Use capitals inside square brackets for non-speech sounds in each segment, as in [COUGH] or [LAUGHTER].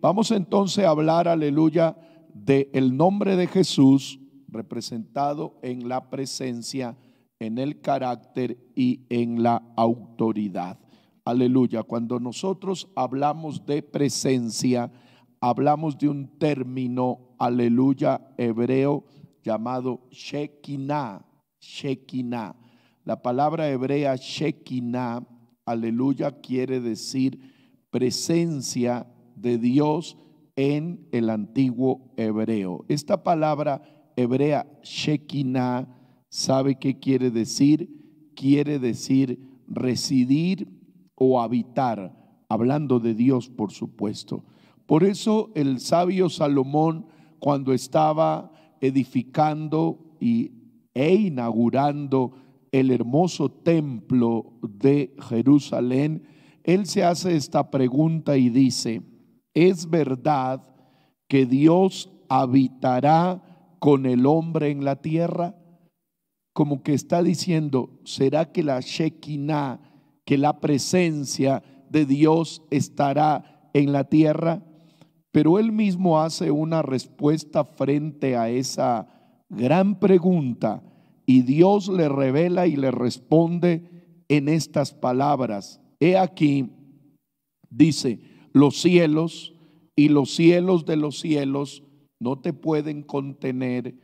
Vamos entonces a hablar, aleluya, del nombre de Jesús representado en la presencia, en el carácter y en la autoridad. Aleluya. Cuando nosotros hablamos de presencia, hablamos de un término, aleluya, hebreo llamado Shekinah. Shekinah. La palabra hebrea Shekinah, aleluya, quiere decir presencia, de Dios en el antiguo hebreo. Esta palabra hebrea, Shekinah, ¿sabe qué quiere decir? Quiere decir residir o habitar, hablando de Dios, por supuesto. Por eso el sabio Salomón, cuando estaba edificando y, e inaugurando el hermoso templo de Jerusalén, él se hace esta pregunta y dice, es verdad que Dios habitará con el hombre en la tierra, como que está diciendo, ¿será que la Shekinah, que la presencia de Dios estará en la tierra? Pero él mismo hace una respuesta frente a esa gran pregunta y Dios le revela y le responde en estas palabras. He aquí, dice, los cielos y los cielos de los cielos no te pueden contener,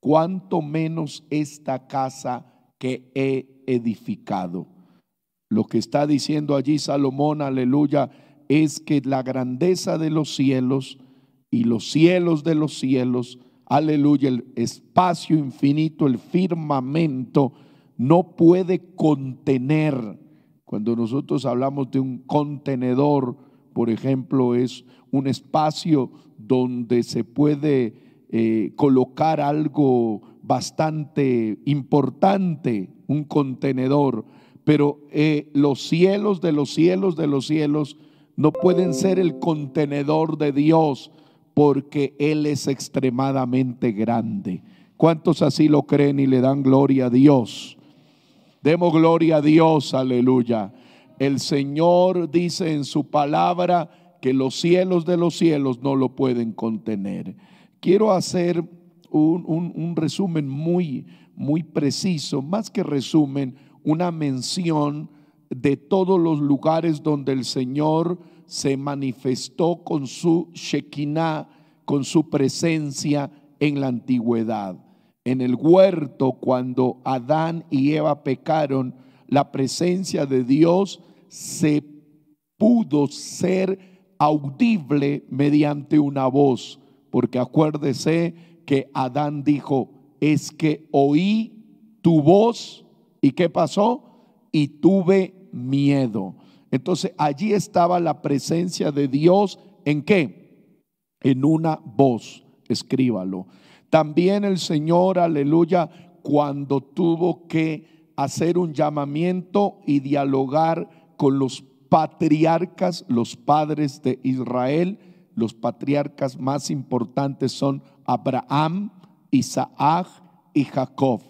cuanto menos esta casa que he edificado. Lo que está diciendo allí Salomón, aleluya, es que la grandeza de los cielos y los cielos de los cielos, aleluya, el espacio infinito, el firmamento, no puede contener. Cuando nosotros hablamos de un contenedor, por ejemplo, es un espacio donde se puede eh, colocar algo bastante importante, un contenedor, pero eh, los cielos de los cielos de los cielos no pueden ser el contenedor de Dios porque Él es extremadamente grande. ¿Cuántos así lo creen y le dan gloria a Dios? Demos gloria a Dios, aleluya. El Señor dice en su palabra que los cielos de los cielos no lo pueden contener. Quiero hacer un, resumen muy, muy preciso, más que resumen, una mención de todos los lugares donde el Señor se manifestó con su Shekinah, con su presencia en la antigüedad. En el huerto, cuando Adán y Eva pecaron, la presencia de Dios se pudo ser audible mediante una voz, porque acuérdese que Adán dijo, es que oí tu voz y qué pasó y tuve miedo. Entonces allí estaba la presencia de Dios en qué? En una voz, escríbalo. También el Señor, aleluya, cuando tuvo que hacer un llamamiento y dialogar con los patriarcas, los padres de Israel. Los patriarcas más importantes son Abraham, Isaac y Jacob.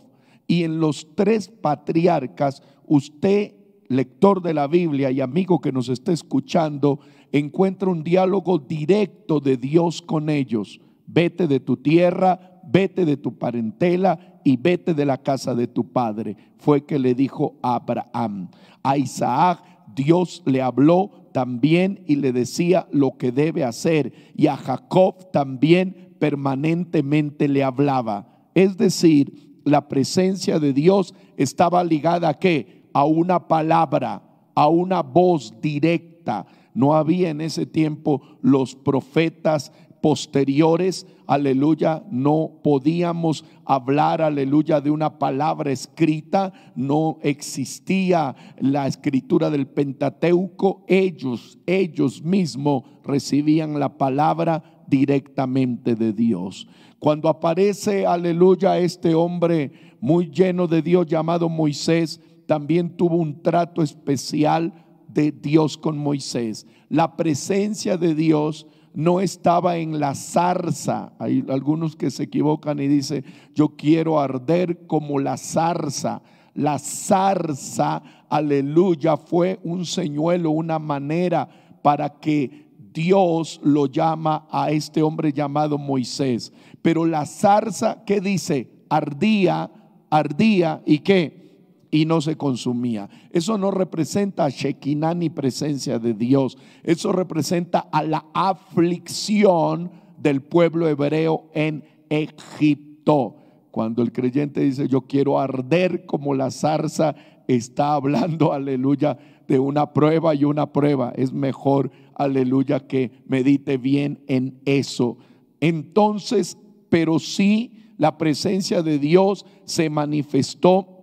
Y en los tres patriarcas, usted, lector de la Biblia y amigo que nos está escuchando, encuentra un diálogo directo de Dios con ellos. Vete de tu tierra, vete de tu parentela y vete de la casa de tu padre. Fue que le dijo a Abraham. A Isaac Dios le habló también y le decía lo que debe hacer. Y a Jacob también permanentemente le hablaba. Es decir, la presencia de Dios estaba ligada a qué? A una palabra, a una voz directa. No había en ese tiempo los profetas posteriores, aleluya, no podíamos hablar, aleluya, de una palabra escrita, no existía la escritura del Pentateuco, ellos, ellos mismos recibían la palabra directamente de Dios. Cuando aparece, aleluya, este hombre muy lleno de Dios llamado Moisés, también tuvo un trato especial de Dios con Moisés. La presencia de Dios no estaba en la zarza. Hay algunos que se equivocan y dicen, yo quiero arder como la zarza. La zarza, aleluya, fue un señuelo, una manera para que Dios lo llama a este hombre llamado Moisés. Pero la zarza, ¿qué dice? Ardía, ardía y qué? y no se consumía. Eso no representa Shekinah ni presencia de Dios. Eso representa a la aflicción del pueblo hebreo en Egipto. Cuando el creyente dice, yo quiero arder como la zarza, está hablando, [LAUGHS] aleluya, de una prueba y una prueba. Es mejor, aleluya, que medite bien en eso. Entonces, pero sí, la presencia de Dios se manifestó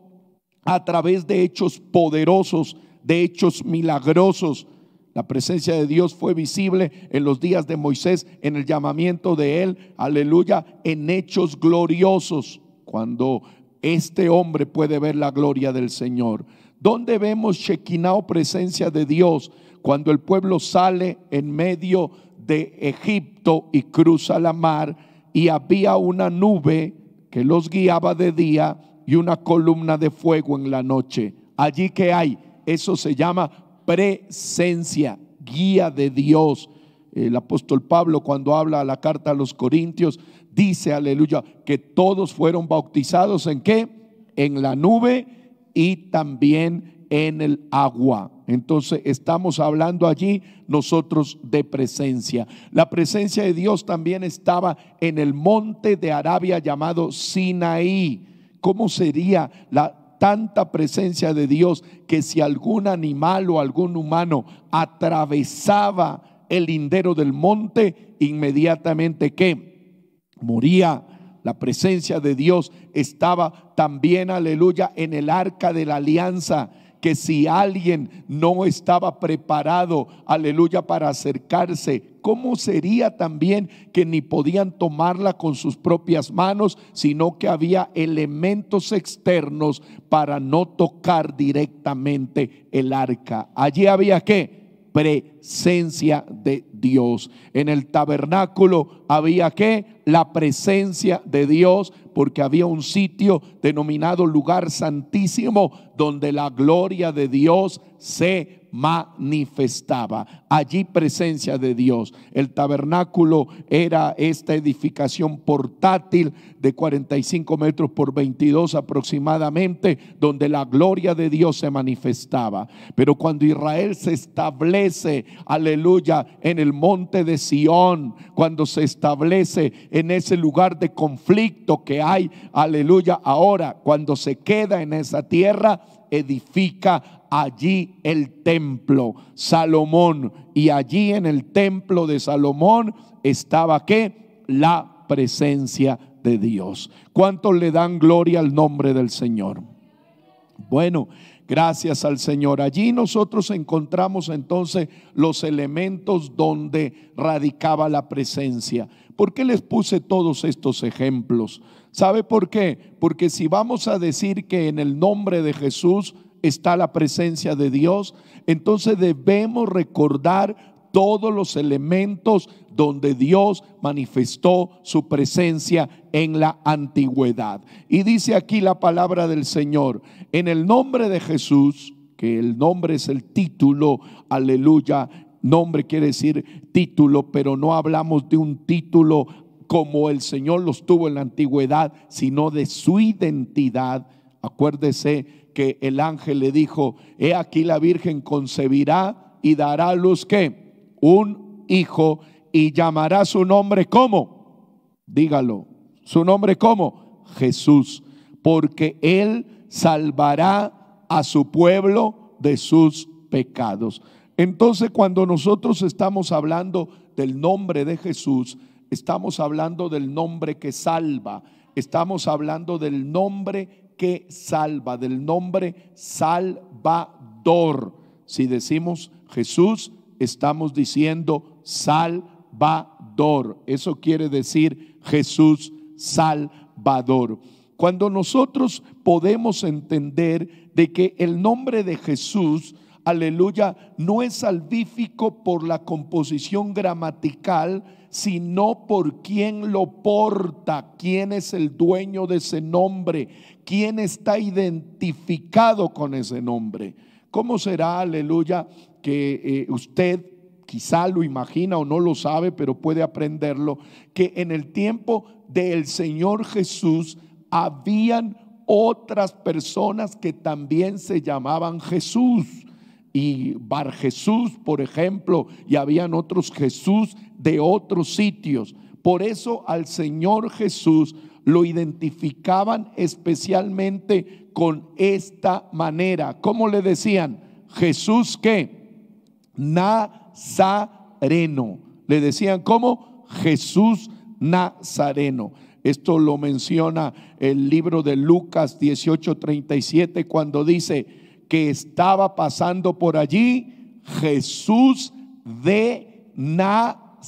a través de hechos poderosos, de hechos milagrosos. La presencia de Dios fue visible en los días de Moisés, en el llamamiento de él, aleluya, en hechos gloriosos, cuando este hombre puede ver la gloria del Señor. ¿Dónde vemos Shekinah presencia de Dios? Cuando el pueblo sale en medio de Egipto y cruza la mar y había una nube que los guiaba de día y una columna de fuego en la noche. Allí que hay, eso se llama presencia, guía de Dios. El apóstol Pablo cuando habla a la carta a los Corintios dice, aleluya, que todos fueron bautizados en qué? En la nube y también en el agua. Entonces estamos hablando allí nosotros de presencia. La presencia de Dios también estaba en el monte de Arabia llamado Sinaí ¿Cómo sería la tanta presencia de Dios que si algún animal o algún humano atravesaba el lindero del monte, inmediatamente que moría? La presencia de Dios estaba también, aleluya, en el arca de la alianza que si alguien no estaba preparado, aleluya, para acercarse, ¿cómo sería también que ni podían tomarla con sus propias manos, sino que había elementos externos para no tocar directamente el arca? Allí había que presencia de Dios. En el tabernáculo había que la presencia de Dios porque había un sitio denominado lugar santísimo donde la gloria de Dios se manifestaba allí presencia de Dios. El tabernáculo era esta edificación portátil de 45 metros por 22 aproximadamente, donde la gloria de Dios se manifestaba. Pero cuando Israel se establece, aleluya, en el monte de Sión, cuando se establece en ese lugar de conflicto que hay, aleluya, ahora, cuando se queda en esa tierra, edifica allí el templo. Salomón y allí en el templo de Salomón estaba que la presencia de Dios. ¿Cuántos le dan gloria al nombre del Señor? Bueno, gracias al Señor. Allí nosotros encontramos entonces los elementos donde radicaba la presencia. ¿Por qué les puse todos estos ejemplos? ¿Sabe por qué? Porque si vamos a decir que en el nombre de Jesús está la presencia de Dios, entonces debemos recordar todos los elementos donde Dios manifestó su presencia en la antigüedad. Y dice aquí la palabra del Señor, en el nombre de Jesús, que el nombre es el título, aleluya, nombre quiere decir título, pero no hablamos de un título como el Señor los tuvo en la antigüedad, sino de su identidad Acuérdese que el ángel le dijo, he aquí la Virgen concebirá y dará a luz que un hijo y llamará su nombre como, dígalo, su nombre como Jesús, porque él salvará a su pueblo de sus pecados. Entonces cuando nosotros estamos hablando del nombre de Jesús, estamos hablando del nombre que salva, estamos hablando del nombre que salva, del nombre Salvador. Si decimos Jesús, estamos diciendo Salvador. Eso quiere decir Jesús Salvador. Cuando nosotros podemos entender de que el nombre de Jesús, aleluya, no es salvífico por la composición gramatical, sino por quién lo porta, quién es el dueño de ese nombre, quién está identificado con ese nombre. ¿Cómo será, aleluya, que eh, usted quizá lo imagina o no lo sabe, pero puede aprenderlo, que en el tiempo del Señor Jesús habían otras personas que también se llamaban Jesús y Bar Jesús, por ejemplo, y habían otros Jesús de otros sitios. Por eso al Señor Jesús lo identificaban especialmente con esta manera. ¿Cómo le decían? Jesús qué? Nazareno. Le decían ¿cómo? Jesús Nazareno. Esto lo menciona el libro de Lucas 18:37 cuando dice, que estaba pasando por allí Jesús de Nazaret.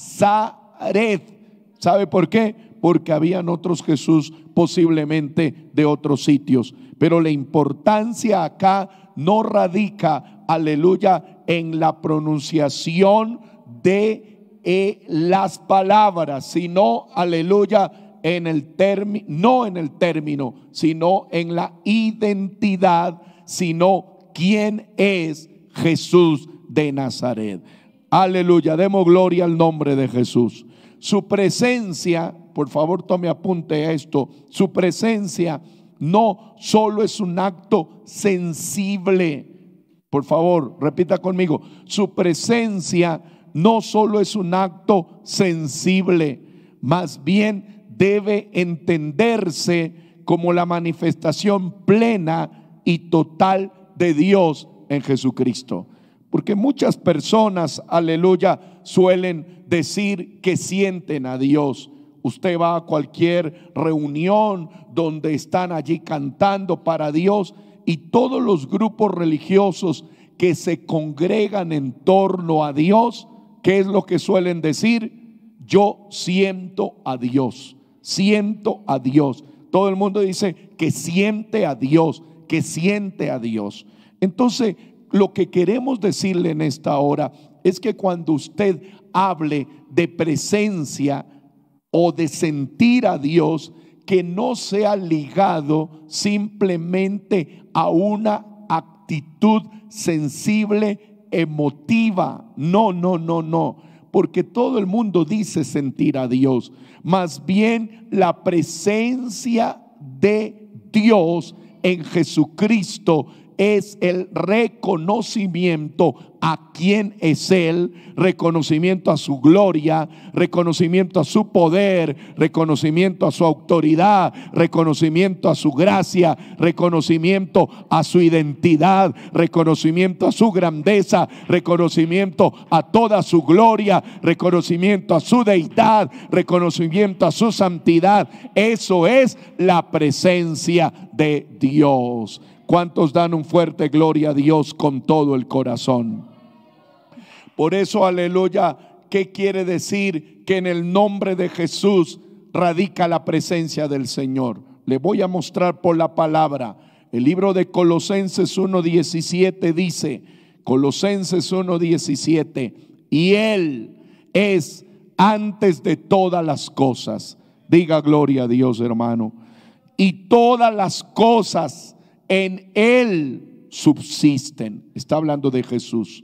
¿Sabe por qué? Porque habían otros Jesús posiblemente de otros sitios. Pero la importancia acá no radica, aleluya, en la pronunciación de eh, las palabras, sino, aleluya, en el término, no en el término, sino en la identidad sino quién es Jesús de Nazaret. Aleluya, demos gloria al nombre de Jesús. Su presencia, por favor tome apunte a esto, su presencia no solo es un acto sensible, por favor, repita conmigo, su presencia no solo es un acto sensible, más bien debe entenderse como la manifestación plena y total de Dios en Jesucristo. Porque muchas personas, aleluya, suelen decir que sienten a Dios. Usted va a cualquier reunión donde están allí cantando para Dios y todos los grupos religiosos que se congregan en torno a Dios, ¿qué es lo que suelen decir? Yo siento a Dios, siento a Dios. Todo el mundo dice que siente a Dios, que siente a Dios. Entonces, lo que queremos decirle en esta hora es que cuando usted hable de presencia o de sentir a Dios, que no sea ligado simplemente a una actitud sensible, emotiva. No, no, no, no. Porque todo el mundo dice sentir a Dios. Más bien la presencia de Dios en Jesucristo es el reconocimiento a quién es Él, reconocimiento a su gloria, reconocimiento a su poder, reconocimiento a su autoridad, reconocimiento a su gracia, reconocimiento a su identidad, reconocimiento a su grandeza, reconocimiento a toda su gloria, reconocimiento a su deidad, reconocimiento a su santidad. Eso es la presencia de Dios. ¿Cuántos dan un fuerte gloria a Dios con todo el corazón? Por eso, aleluya, ¿qué quiere decir? Que en el nombre de Jesús radica la presencia del Señor. Le voy a mostrar por la palabra. El libro de Colosenses 1.17 dice, Colosenses 1.17, y Él es antes de todas las cosas. Diga gloria a Dios, hermano. Y todas las cosas en Él subsisten. Está hablando de Jesús.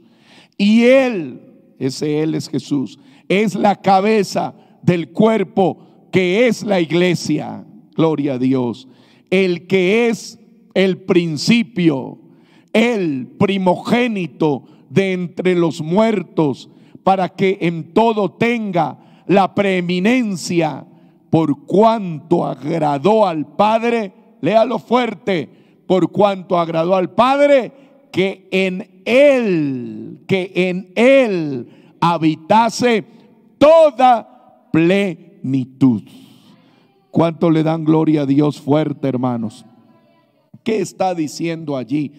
Y Él, ese Él es Jesús, es la cabeza del cuerpo que es la iglesia. Gloria a Dios. El que es el principio, el primogénito de entre los muertos, para que en todo tenga la preeminencia por cuanto agradó al Padre. Léalo fuerte por cuanto agradó al Padre que en Él, que en Él habitase toda plenitud. ¿Cuánto le dan gloria a Dios fuerte, hermanos? ¿Qué está diciendo allí?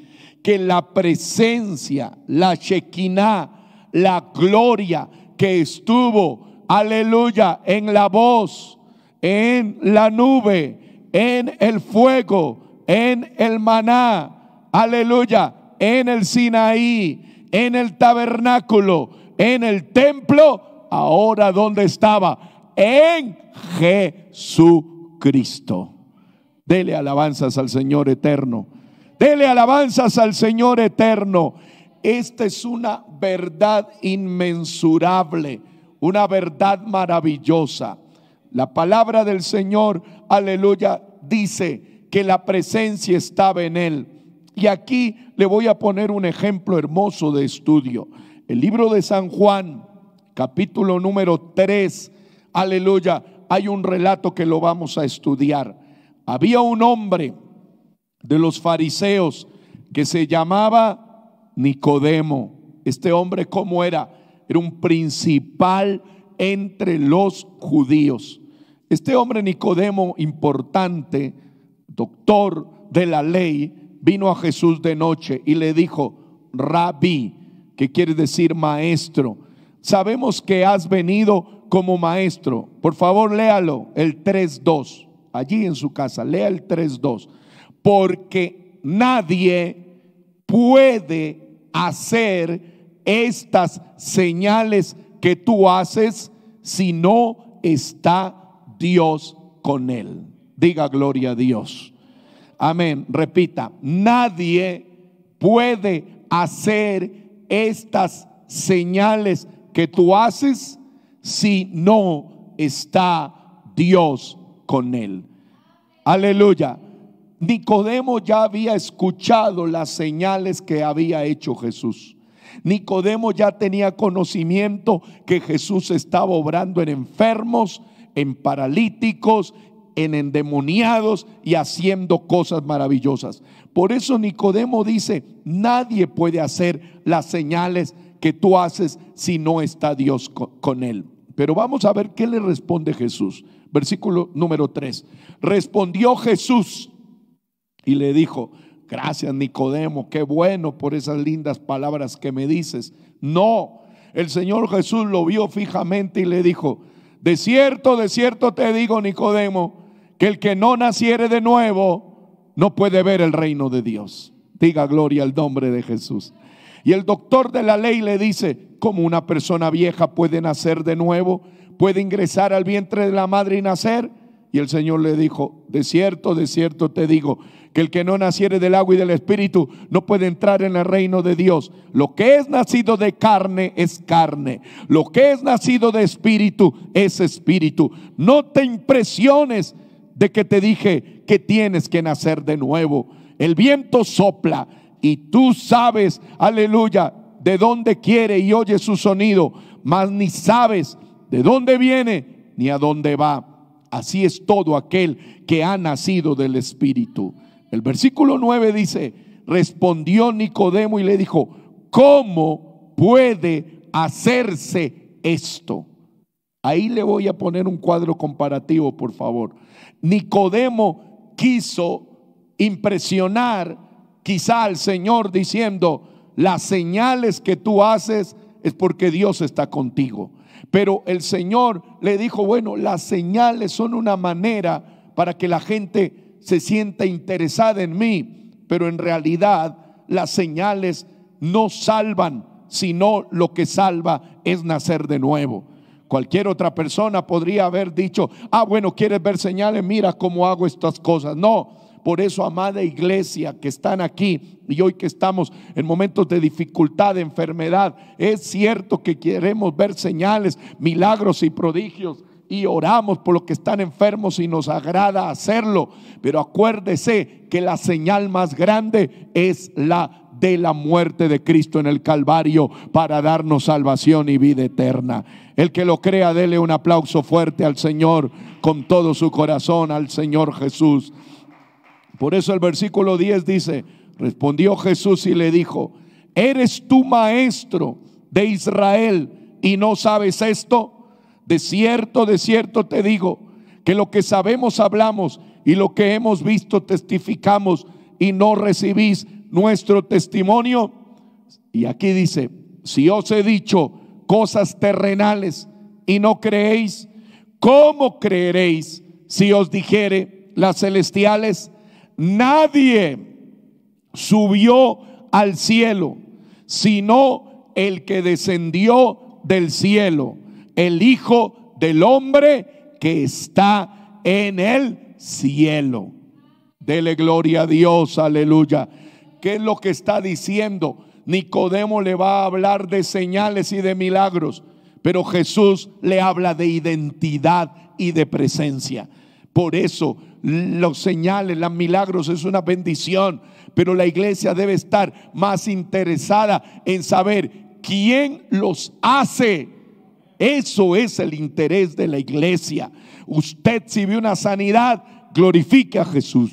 Que la presencia, la Shekinah, la gloria que estuvo, aleluya, en la voz, en la nube, en el fuego, en el maná, aleluya, en el Sinaí, en el tabernáculo, en el templo, ahora donde estaba, en Jesucristo. Dele alabanzas al Señor eterno. Dele alabanzas al Señor eterno. Esta es una verdad inmensurable, una verdad maravillosa. La palabra del Señor, aleluya, dice, que la presencia estaba en él. Y aquí le voy a poner un ejemplo hermoso de estudio. El libro de San Juan, capítulo número 3, aleluya, hay un relato que lo vamos a estudiar. Había un hombre de los fariseos que se llamaba Nicodemo. Este hombre, ¿cómo era? Era un principal entre los judíos. Este hombre Nicodemo importante doctor de la ley, vino a Jesús de noche y le dijo, rabí, que quiere decir maestro. Sabemos que has venido como maestro. Por favor, léalo, el 3.2, allí en su casa, lea el 3.2. Porque nadie puede hacer estas señales que tú haces si no está Dios con él. Diga gloria a Dios. Amén. Repita, nadie puede hacer estas señales que tú haces si no está Dios con él. Aleluya. Nicodemo ya había escuchado las señales que había hecho Jesús. Nicodemo ya tenía conocimiento que Jesús estaba obrando en enfermos, en paralíticos en endemoniados y haciendo cosas maravillosas. Por eso Nicodemo dice, nadie puede hacer las señales que tú haces si no está Dios con él. Pero vamos a ver qué le responde Jesús. Versículo número 3. Respondió Jesús y le dijo, gracias Nicodemo, qué bueno por esas lindas palabras que me dices. No, el Señor Jesús lo vio fijamente y le dijo, de cierto, de cierto te digo, Nicodemo, que el que no naciere de nuevo no puede ver el reino de Dios. Diga gloria al nombre de Jesús. Y el doctor de la ley le dice, ¿cómo una persona vieja puede nacer de nuevo? ¿Puede ingresar al vientre de la madre y nacer? Y el Señor le dijo, de cierto, de cierto te digo, que el que no naciere del agua y del espíritu no puede entrar en el reino de Dios. Lo que es nacido de carne es carne. Lo que es nacido de espíritu es espíritu. No te impresiones de que te dije que tienes que nacer de nuevo. El viento sopla y tú sabes, aleluya, de dónde quiere y oye su sonido, mas ni sabes de dónde viene ni a dónde va. Así es todo aquel que ha nacido del Espíritu. El versículo 9 dice, respondió Nicodemo y le dijo, ¿cómo puede hacerse esto? Ahí le voy a poner un cuadro comparativo, por favor. Nicodemo quiso impresionar quizá al Señor diciendo, las señales que tú haces es porque Dios está contigo. Pero el Señor le dijo, bueno, las señales son una manera para que la gente se sienta interesada en mí, pero en realidad las señales no salvan, sino lo que salva es nacer de nuevo. Cualquier otra persona podría haber dicho, ah, bueno, quieres ver señales, mira cómo hago estas cosas. No, por eso, amada iglesia, que están aquí y hoy que estamos en momentos de dificultad, de enfermedad, es cierto que queremos ver señales, milagros y prodigios. Y oramos por los que están enfermos y nos agrada hacerlo. Pero acuérdese que la señal más grande es la de la muerte de Cristo en el Calvario para darnos salvación y vida eterna. El que lo crea, dele un aplauso fuerte al Señor con todo su corazón, al Señor Jesús. Por eso el versículo 10 dice, respondió Jesús y le dijo, ¿eres tú maestro de Israel y no sabes esto? De cierto, de cierto te digo, que lo que sabemos hablamos y lo que hemos visto testificamos y no recibís nuestro testimonio. Y aquí dice, si os he dicho, cosas terrenales y no creéis, ¿cómo creeréis si os dijere las celestiales? Nadie subió al cielo, sino el que descendió del cielo, el Hijo del Hombre que está en el cielo. Dele gloria a Dios, aleluya. ¿Qué es lo que está diciendo? Nicodemo le va a hablar de señales y de milagros, pero Jesús le habla de identidad y de presencia. Por eso los señales, los milagros es una bendición, pero la iglesia debe estar más interesada en saber quién los hace. Eso es el interés de la iglesia. Usted si ve una sanidad, glorifique a Jesús.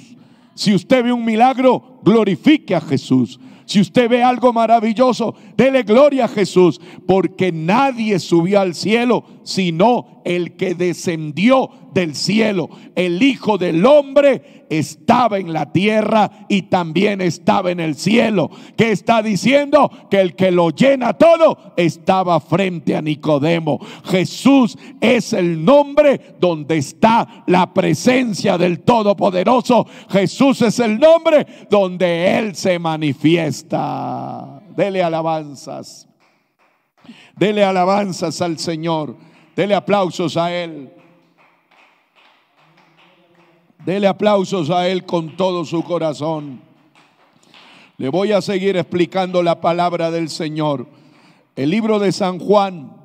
Si usted ve un milagro, glorifique a Jesús. Si usted ve algo maravilloso, dele gloria a Jesús, porque nadie subió al cielo sino el que descendió del cielo, el Hijo del Hombre, estaba en la tierra y también estaba en el cielo. Que está diciendo? Que el que lo llena todo estaba frente a Nicodemo. Jesús es el nombre donde está la presencia del Todopoderoso. Jesús es el nombre donde Él se manifiesta. Dele alabanzas. Dele alabanzas al Señor. Dele aplausos a Él. Dele aplausos a Él con todo su corazón. Le voy a seguir explicando la palabra del Señor. El libro de San Juan,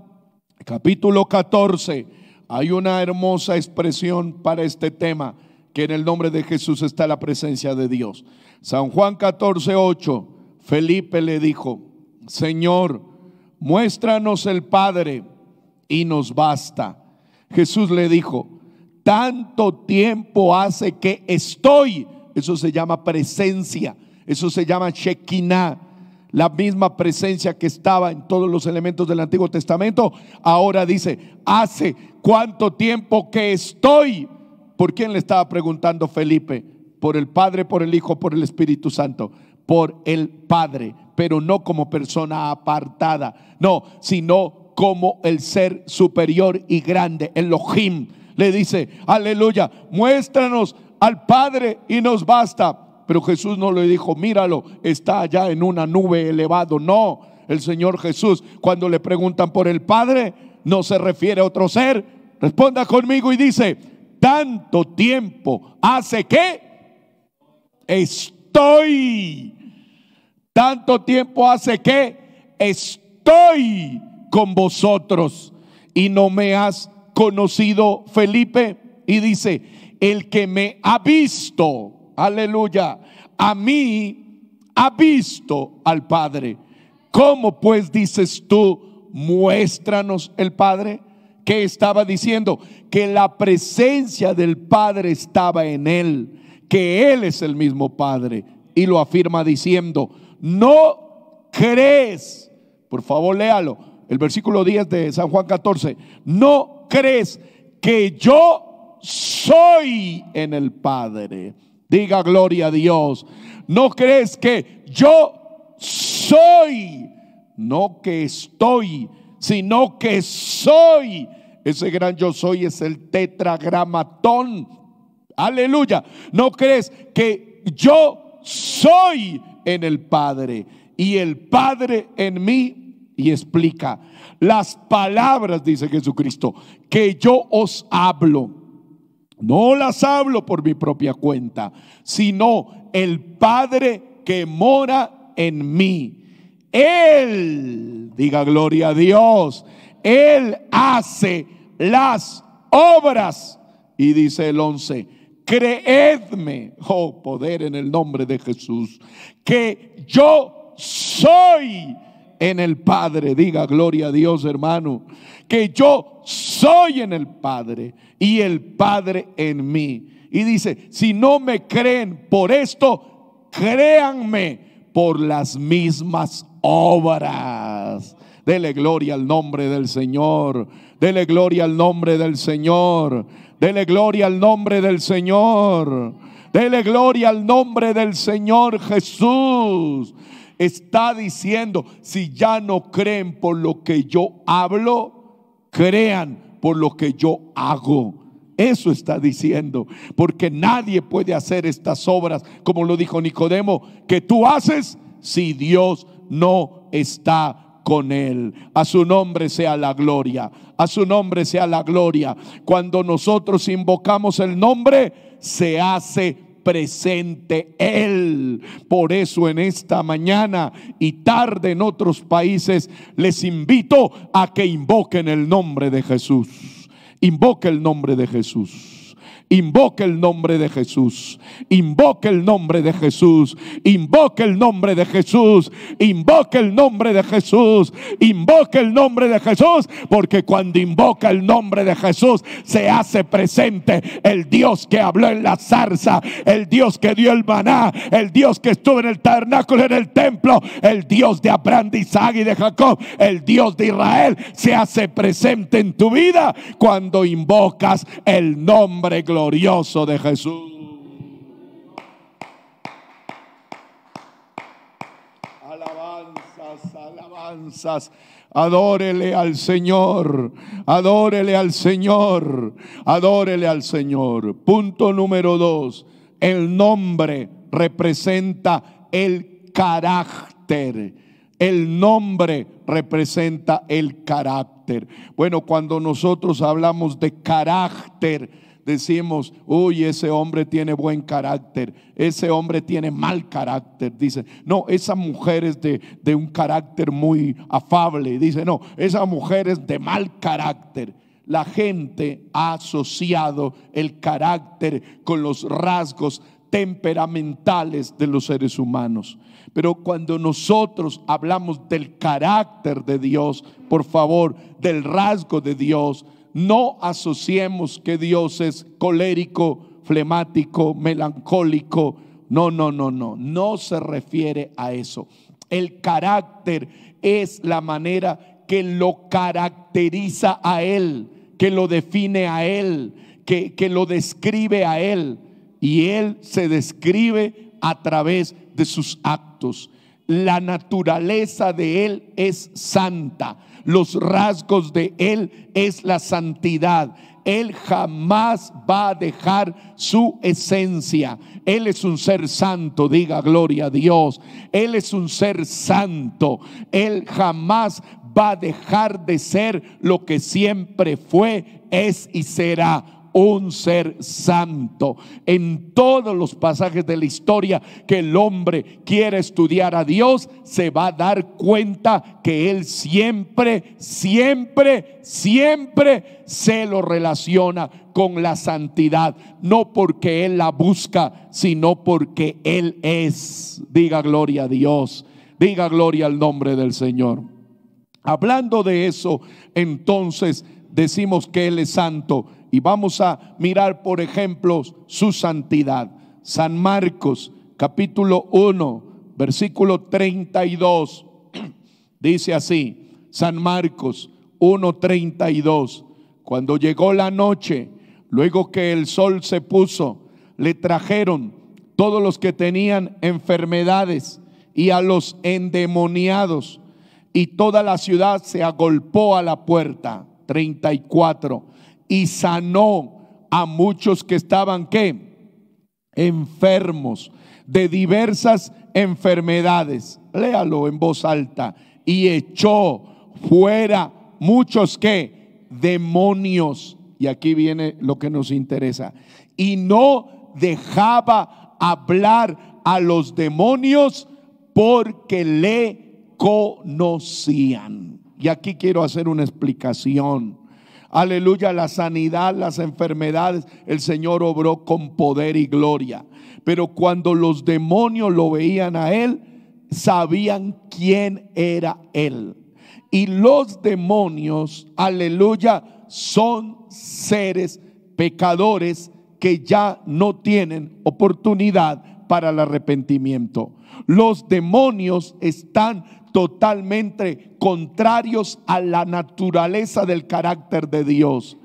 capítulo 14, hay una hermosa expresión para este tema, que en el nombre de Jesús está la presencia de Dios. San Juan 14, 8, Felipe le dijo, Señor, muéstranos el Padre y nos basta. Jesús le dijo, tanto tiempo hace que estoy. Eso se llama presencia, eso se llama Shekinah. La misma presencia que estaba en todos los elementos del Antiguo Testamento, ahora dice, hace cuánto tiempo que estoy. ¿Por quién le estaba preguntando Felipe? Por el Padre, por el Hijo, por el Espíritu Santo. Por el Padre, pero no como persona apartada, no, sino como el ser superior y grande. El Elohim le dice, aleluya, muéstranos al Padre y nos basta. Pero Jesús no le dijo, míralo, está allá en una nube elevado. No, el Señor Jesús, cuando le preguntan por el Padre, no se refiere a otro ser. Responda conmigo y dice, tanto tiempo hace que estoy. Tanto tiempo hace que estoy con vosotros y no me has conocido, Felipe. Y dice, el que me ha visto, aleluya, a mí ha visto al Padre. ¿Cómo pues dices tú, muéstranos el Padre? que estaba diciendo? Que la presencia del Padre estaba en él, que él es el mismo Padre. Y lo afirma diciendo, no crees, por favor léalo, el versículo 10 de San Juan 14, no crees que yo soy en el Padre. Diga gloria a Dios. No crees que yo soy, no que estoy, sino que soy. Ese gran yo soy es el tetragramatón. Aleluya. No crees que yo soy en el Padre y el Padre en mí y explica, las palabras, dice Jesucristo, que yo os hablo, no las hablo por mi propia cuenta, sino el Padre que mora en mí. Él, diga gloria a Dios, Él hace las obras. Y dice el 11, creedme, oh poder en el nombre de Jesús, que yo soy en el Padre. Diga gloria a Dios, hermano. Que yo soy en el Padre y el Padre en mí. Y dice, si no me creen por esto, créanme por las mismas obras. Dele gloria al nombre del Señor. Dele gloria al nombre del Señor. Dele gloria al nombre del Señor. Dele gloria al nombre del Señor Jesús está diciendo, si ya no creen por lo que yo hablo, crean por lo que yo hago. Eso está diciendo, porque nadie puede hacer estas obras, como lo dijo Nicodemo, que tú haces si Dios no está con Él. A su nombre sea la gloria. A su nombre sea la gloria. Cuando nosotros invocamos el nombre, se hace presente Él. Por eso en esta mañana y tarde en otros países les invito a que invoquen el nombre de Jesús. Invoque el nombre de Jesús. Invoca el nombre de Jesús. Invoca el nombre de Jesús. Invoca el nombre de Jesús. Invoca el nombre de Jesús. Invoca el nombre de Jesús. Porque cuando invoca el nombre de Jesús se hace presente el Dios que habló en la zarza. El Dios que dio el maná. El Dios que estuvo en el tabernáculo, en el templo. El Dios de Abraham, de Isaac y de Jacob. El Dios de Israel se hace presente en tu vida cuando invocas el nombre glorioso de Jesús. Alabanzas, alabanzas. Adórele al Señor, adórele al Señor, adórele al Señor. Punto número dos, el nombre representa el carácter. El nombre representa el carácter. Bueno, cuando nosotros hablamos de carácter, decimos, uy, ese hombre tiene buen carácter, ese hombre tiene mal carácter, dice, no, esa mujer es de, un carácter muy afable, dice, no, esa mujer es de mal carácter la gente ha asociado el carácter con los rasgos temperamentales de los seres humanos. Pero cuando nosotros hablamos del carácter de Dios, por favor, del rasgo de Dios, no asociemos que Dios es colérico, flemático, melancólico. No, no, no, no. No se refiere a eso. El carácter es la manera que lo caracteriza a Él, que lo define a Él, que, que lo describe a Él. Y Él se describe a través de sus actos. La naturaleza de Él es santa los rasgos de Él es la santidad. Él jamás va a dejar su esencia. Él es un ser santo, diga gloria a Dios. Él es un ser santo. Él jamás va a dejar de ser lo que siempre fue, es y será un ser santo. En todos los pasajes de la historia que el hombre quiere estudiar a Dios, se va a dar cuenta que él siempre, siempre, siempre se lo relaciona con la santidad, no porque él la busca, sino porque él es. Diga gloria a Dios, diga gloria al nombre del Señor. Hablando de eso, entonces decimos que Él es santo y vamos a mirar, por ejemplo, su santidad. San Marcos, capítulo 1, versículo 32. [CLEARS THROAT] Dice así, San Marcos 32 Cuando llegó la noche, luego que el sol se puso, le trajeron todos los que tenían enfermedades y a los endemoniados, y toda la ciudad se agolpó a la puerta. 34 y sanó a muchos que estaban qué? Enfermos de diversas enfermedades. Léalo en voz alta. Y echó fuera muchos que demonios. Y aquí viene lo que nos interesa. Y no dejaba hablar a los demonios porque le conocían. Y aquí quiero hacer una explicación. Aleluya, la sanidad, las enfermedades, el Señor obró con poder y gloria. Pero cuando los demonios lo veían a Él, sabían quién era Él. Y los demonios, aleluya, son seres pecadores que ya no tienen oportunidad para el arrepentimiento. Los demonios están totalmente contrarios a la naturaleza del carácter de Dios.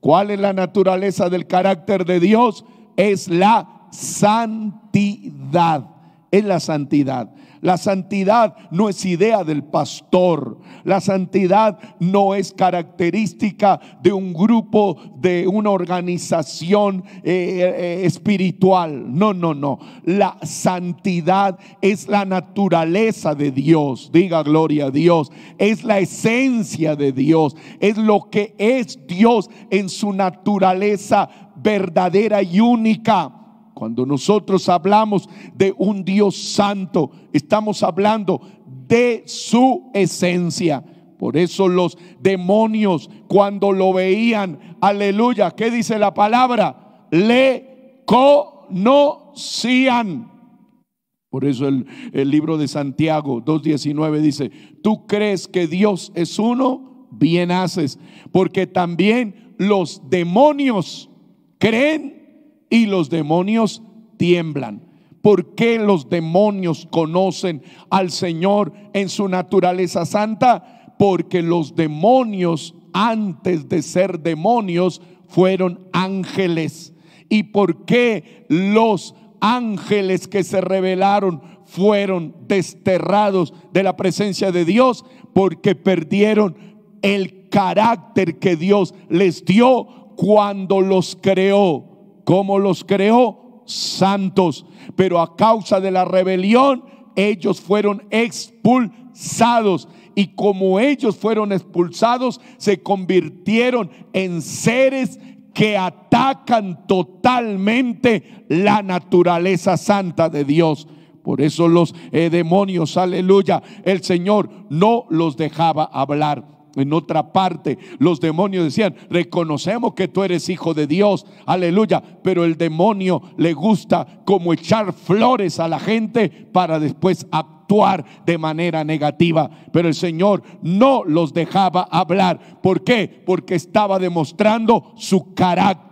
¿Cuál es la naturaleza del carácter de Dios? Es la santidad. Es la santidad. La santidad no es idea del pastor. La santidad no es característica de un grupo, de una organización eh, eh, espiritual. No, no, no. La santidad es la naturaleza de Dios. Diga gloria a Dios. Es la esencia de Dios. Es lo que es Dios en su naturaleza verdadera y única. Cuando nosotros hablamos de un Dios santo, estamos hablando de su esencia. Por eso los demonios cuando lo veían, aleluya, ¿qué dice la palabra? Le conocían. Por eso el, libro de Santiago 2.19 dice, tú crees que Dios es uno, bien haces, porque también los demonios creen y los demonios tiemblan. ¿Por qué los demonios conocen al Señor en su naturaleza santa? Porque los demonios, antes de ser demonios, fueron ángeles. ¿Y por qué los ángeles que se rebelaron fueron desterrados de la presencia de Dios? Porque perdieron el carácter que Dios les dio cuando los creó como los creó santos, pero a causa de la rebelión ellos fueron expulsados y como ellos fueron expulsados se convirtieron en seres que atacan totalmente la naturaleza santa de Dios. Por eso los eh, demonios, aleluya, el Señor no los dejaba hablar en otra parte, los demonios decían, reconocemos que tú eres hijo de Dios, aleluya, pero el demonio le gusta como echar flores a la gente para después actuar de manera negativa. Pero el Señor no los dejaba hablar. ¿Por qué? Porque estaba demostrando su carácter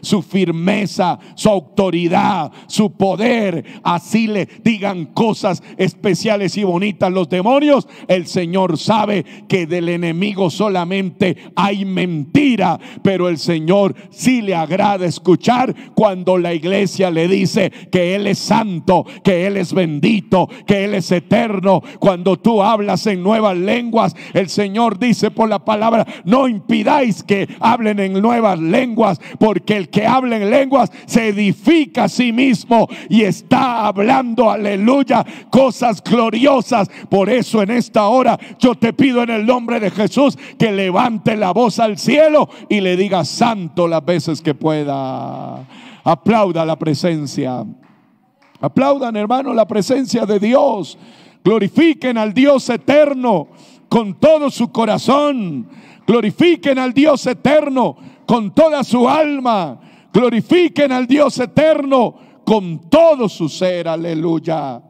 su firmeza, su autoridad, su poder. Así le digan cosas especiales y bonitas los demonios. El Señor sabe que del enemigo solamente hay mentira, pero el Señor sí le agrada escuchar cuando la iglesia le dice que Él es santo, que Él es bendito, que Él es eterno. Cuando tú hablas en nuevas lenguas, el Señor dice por la palabra, no impidáis que hablen en nuevas lenguas porque el que habla en lenguas se edifica a sí mismo y está hablando, aleluya, cosas gloriosas. Por eso en esta hora yo te pido en el nombre de Jesús que levante la voz al cielo y le diga santo las veces que pueda. Aplauda la presencia. Aplaudan, hermano, la presencia de Dios. Glorifiquen al Dios eterno con todo su corazón. Glorifiquen al Dios eterno con toda su alma. Glorifiquen al Dios eterno con todo su ser. Aleluya.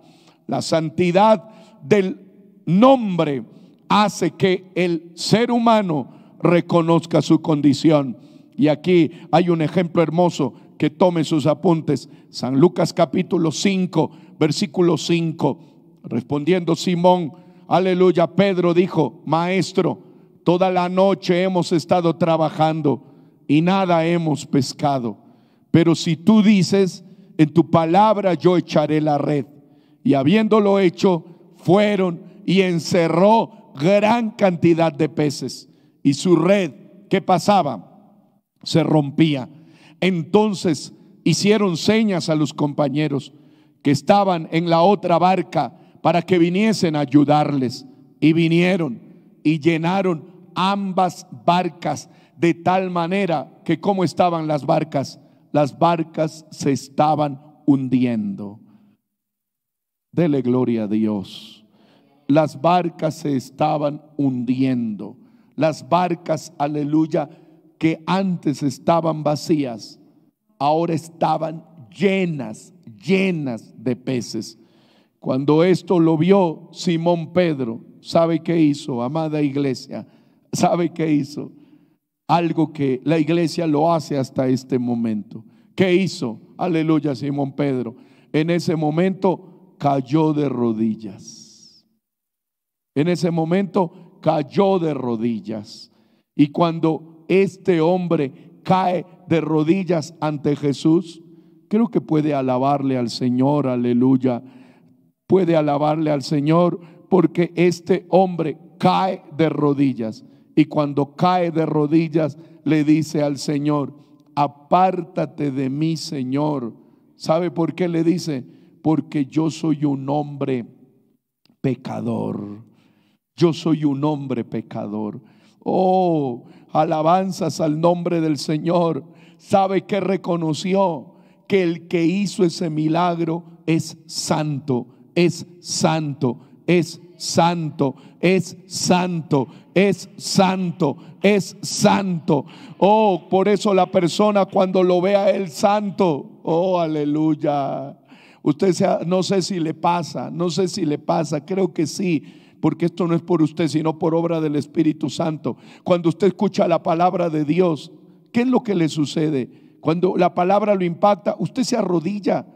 La santidad del nombre hace que el ser humano reconozca su condición. Y aquí hay un ejemplo hermoso que tome sus apuntes. San Lucas capítulo 5, versículo 5. Respondiendo Simón, aleluya, Pedro dijo, maestro, toda la noche hemos estado trabajando y nada hemos pescado. Pero si tú dices, en tu palabra yo echaré la red. Y habiéndolo hecho, fueron y encerró gran cantidad de peces. Y su red, ¿qué pasaba? Se rompía. Entonces hicieron señas a los compañeros que estaban en la otra barca para que viniesen a ayudarles. Y vinieron y llenaron ambas barcas de tal manera que como estaban las barcas. Las barcas se estaban hundiendo. Dele gloria a Dios. Las barcas se estaban hundiendo. Las barcas, aleluya, que antes estaban vacías, ahora estaban llenas, llenas de peces. Cuando esto lo vio Simón Pedro, ¿sabe qué hizo, amada iglesia? ¿Sabe qué hizo? algo que la iglesia lo hace hasta este momento. ¿Qué hizo? Aleluya, Simón Pedro. En ese momento cayó de rodillas. En ese momento cayó de rodillas. Y cuando este hombre cae de rodillas ante Jesús, creo que puede alabarle al Señor, aleluya. Puede alabarle al Señor porque este hombre cae de rodillas y cuando cae de rodillas le dice al Señor, apártate de mí, Señor. ¿Sabe por qué le dice? Porque yo soy un hombre pecador. Yo soy un hombre pecador. Oh, alabanzas al nombre del Señor. ¿Sabe que reconoció? Que el que hizo ese milagro es santo, es santo, es santo, es santo, es santo, es santo. Oh, por eso la persona cuando lo vea el santo, oh, aleluya. Usted sea, no sé si le pasa, no sé si le pasa, creo que sí porque esto no es por usted, sino por obra del Espíritu Santo. Cuando usted escucha la palabra de Dios, ¿qué es lo que le sucede? Cuando la palabra lo impacta, usted se arrodilla,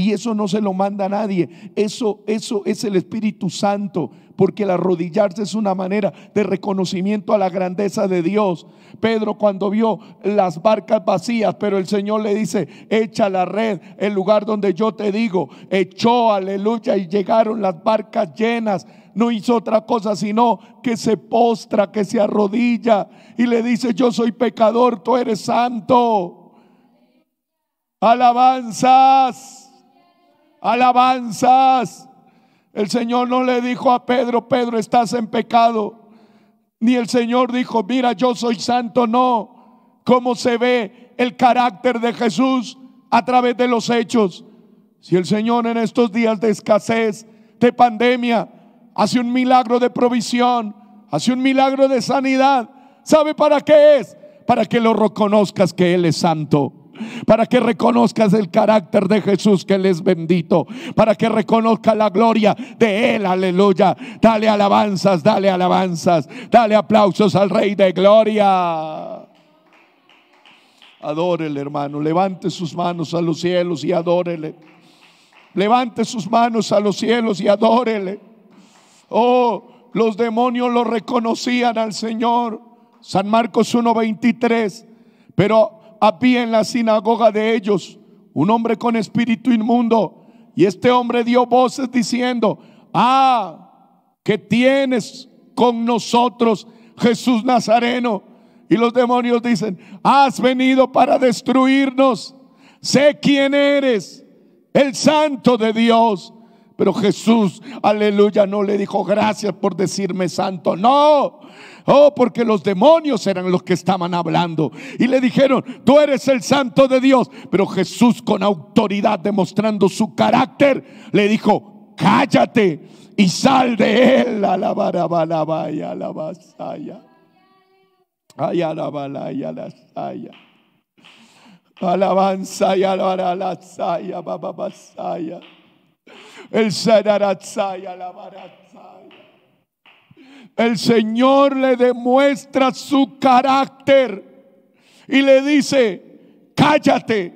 y eso no se lo manda a nadie. Eso, eso es el Espíritu Santo. Porque el arrodillarse es una manera de reconocimiento a la grandeza de Dios. Pedro cuando vio las barcas vacías, pero el Señor le dice, echa la red, el lugar donde yo te digo, echó, aleluya, y llegaron las barcas llenas no hizo otra cosa sino que se postra, que se arrodilla y le dice, yo soy pecador, tú eres santo. Alabanzas alabanzas. El Señor no le dijo a Pedro, Pedro, estás en pecado. Ni el Señor dijo, mira, yo soy santo. No, cómo se ve el carácter de Jesús a través de los hechos. Si el Señor en estos días de escasez, de pandemia, hace un milagro de provisión, hace un milagro de sanidad, ¿sabe para qué es? Para que lo reconozcas que Él es santo para que reconozcas el carácter de Jesús que Él es bendito, para que reconozca la gloria de Él, aleluya. Dale alabanzas, dale alabanzas, dale aplausos al Rey de Gloria. Adórele, hermano, levante sus manos a los cielos y adórele. Levante sus manos a los cielos y adórele. Oh, los demonios lo reconocían al Señor. San Marcos 1:23. Pero había en la sinagoga de ellos un hombre con espíritu inmundo. Y este hombre dio voces diciendo, ah, que tienes con nosotros Jesús Nazareno. Y los demonios dicen, has venido para destruirnos. Sé quién eres, el santo de Dios. Pero Jesús, aleluya, no le dijo gracias por decirme santo. No, Oh, porque los demonios eran los que estaban hablando. Y le dijeron, tú eres el santo de Dios. Pero Jesús con autoridad, demostrando su carácter, le dijo, cállate y sal de él. Alabarabalabai, alabasaya. Ay, ya alasaya. Alabanza y alabaralazaya, bababasaya. El la el Señor le demuestra su carácter y le dice, cállate,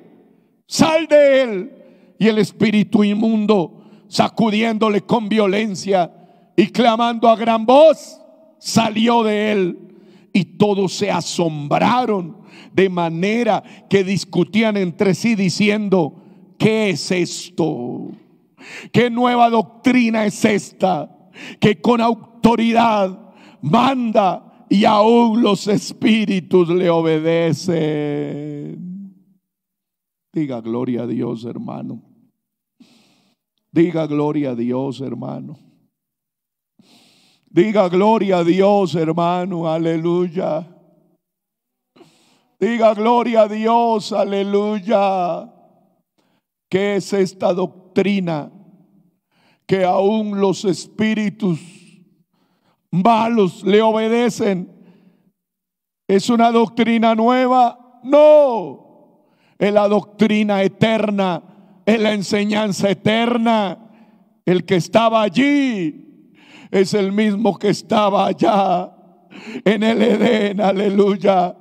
sal de él. Y el espíritu inmundo, sacudiéndole con violencia y clamando a gran voz, salió de él. Y todos se asombraron de manera que discutían entre sí diciendo, ¿qué es esto? ¿Qué nueva doctrina es esta? Que con autoridad, manda y aún los espíritus le obedecen. Diga gloria a Dios, hermano. Diga gloria a Dios, hermano. Diga gloria a Dios, hermano. Aleluya. Diga gloria a Dios, aleluya. ¿Qué es esta doctrina? Que aún los espíritus le obedecen. ¿Es una doctrina nueva? No, es la doctrina eterna, es la enseñanza eterna. El que estaba allí es el mismo que estaba allá en el Edén, aleluya.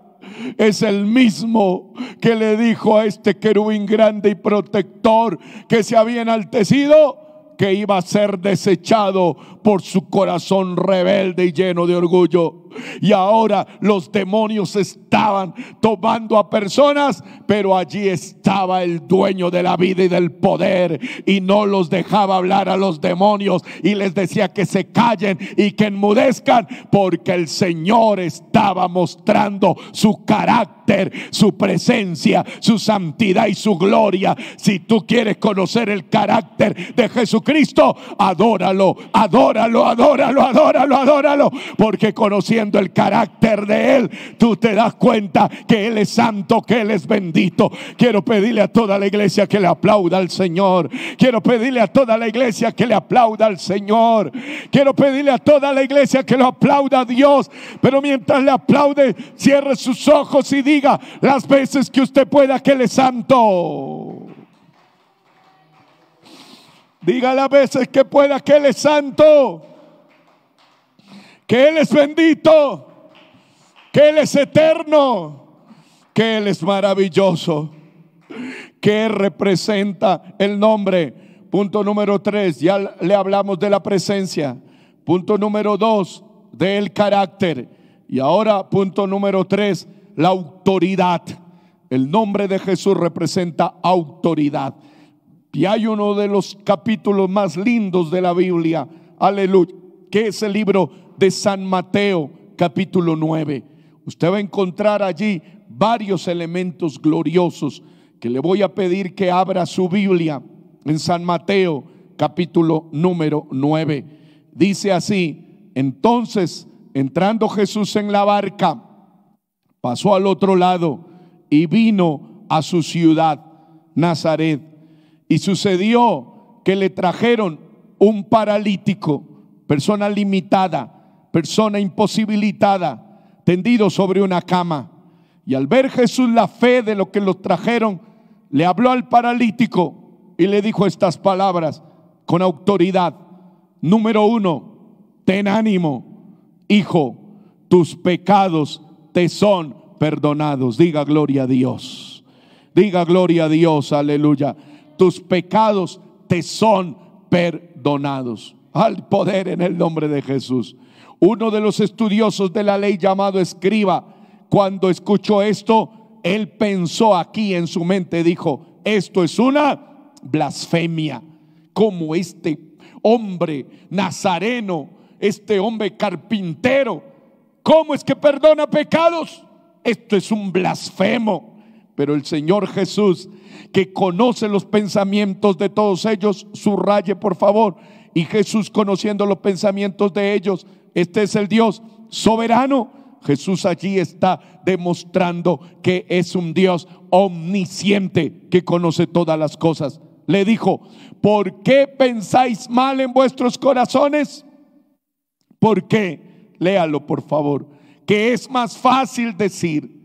Es el mismo que le dijo a este querubín grande y protector que se había enaltecido, que iba a ser desechado por su corazón rebelde y lleno de orgullo. Y ahora los demonios estaban tomando a personas, pero allí estaba el dueño de la vida y del poder y no los dejaba hablar a los demonios y les decía que se callen y que enmudezcan porque el Señor estaba mostrando su carácter, su presencia, su santidad y su gloria. Si tú quieres conocer el carácter de Jesucristo, adóralo, adóralo, adóralo, adóralo, adóralo, porque conociendo el carácter de Él, tú te das cuenta que Él es santo, que Él es bendito. Quiero pedirle a toda la iglesia que le aplauda al Señor. Quiero pedirle a toda la iglesia que le aplauda al Señor. Quiero pedirle a toda la iglesia que lo aplauda a Dios. Pero mientras le aplaude, cierre sus ojos y diga las veces que usted pueda que Él es santo. Diga las veces que pueda que Él es santo que Él es bendito, que Él es eterno, que Él es maravilloso, que representa el nombre. Punto número tres, ya le hablamos de la presencia. Punto número dos, del carácter. Y ahora punto número tres, la autoridad. El nombre de Jesús representa autoridad. Y hay uno de los capítulos más lindos de la Biblia, aleluya, que es el libro de San Mateo capítulo 9. Usted va a encontrar allí varios elementos gloriosos que le voy a pedir que abra su Biblia en San Mateo capítulo número 9. Dice así, entonces entrando Jesús en la barca, pasó al otro lado y vino a su ciudad, Nazaret. Y sucedió que le trajeron un paralítico, persona limitada, persona imposibilitada, tendido sobre una cama. Y al ver Jesús la fe de lo que los trajeron, le habló al paralítico y le dijo estas palabras con autoridad. Número uno, ten ánimo, hijo, tus pecados te son perdonados. Diga gloria a Dios. Diga gloria a Dios, aleluya. Tus pecados te son perdonados. Al poder en el nombre de Jesús. Uno de los estudiosos de la ley llamado escriba, cuando escuchó esto, él pensó aquí en su mente, dijo, esto es una blasfemia, como este hombre nazareno, este hombre carpintero, ¿cómo es que perdona pecados? Esto es un blasfemo. Pero el Señor Jesús, que conoce los pensamientos de todos ellos, subraye por favor y Jesús, conociendo los pensamientos de ellos, este es el Dios soberano. Jesús allí está demostrando que es un Dios omnisciente que conoce todas las cosas. Le dijo, ¿por qué pensáis mal en vuestros corazones? ¿Por qué? Léalo, por favor, que es más fácil decir.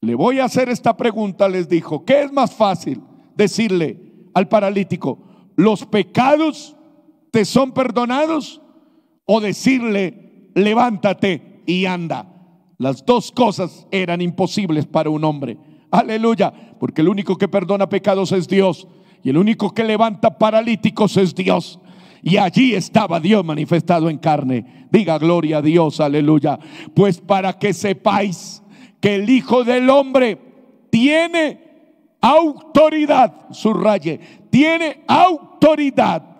Le voy a hacer esta pregunta, les dijo. ¿Qué es más fácil decirle al paralítico? ¿Los pecados te son perdonados? O decirle, levántate y anda. Las dos cosas eran imposibles para un hombre. Aleluya, porque el único que perdona pecados es Dios y el único que levanta paralíticos es Dios. Y allí estaba Dios manifestado en carne. Diga gloria a Dios, aleluya. Pues para que sepáis que el Hijo del Hombre tiene autoridad, subraye, tiene autoridad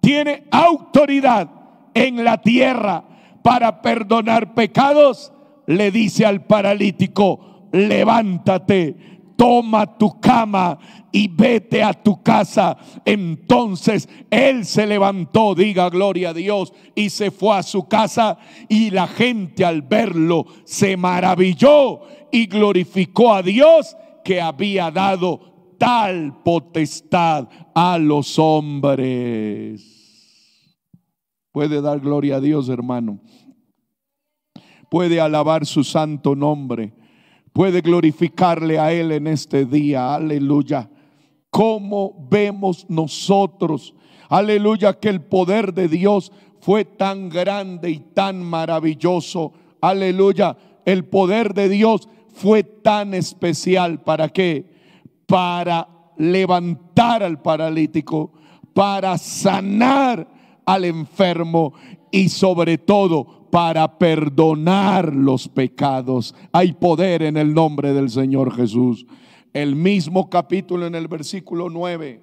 tiene autoridad en la tierra para perdonar pecados, le dice al paralítico, levántate, toma tu cama y vete a tu casa. Entonces él se levantó, diga gloria a Dios, y se fue a su casa y la gente al verlo se maravilló y glorificó a Dios que había dado tal potestad a los hombres. Puede dar gloria a Dios, hermano. Puede alabar su santo nombre. Puede glorificarle a Él en este día. Aleluya. ¿Cómo vemos nosotros? Aleluya, que el poder de Dios fue tan grande y tan maravilloso. Aleluya, el poder de Dios fue tan especial. ¿Para qué? para levantar al paralítico, para sanar al enfermo y sobre todo para perdonar los pecados. Hay poder en el nombre del Señor Jesús. El mismo capítulo en el versículo 9.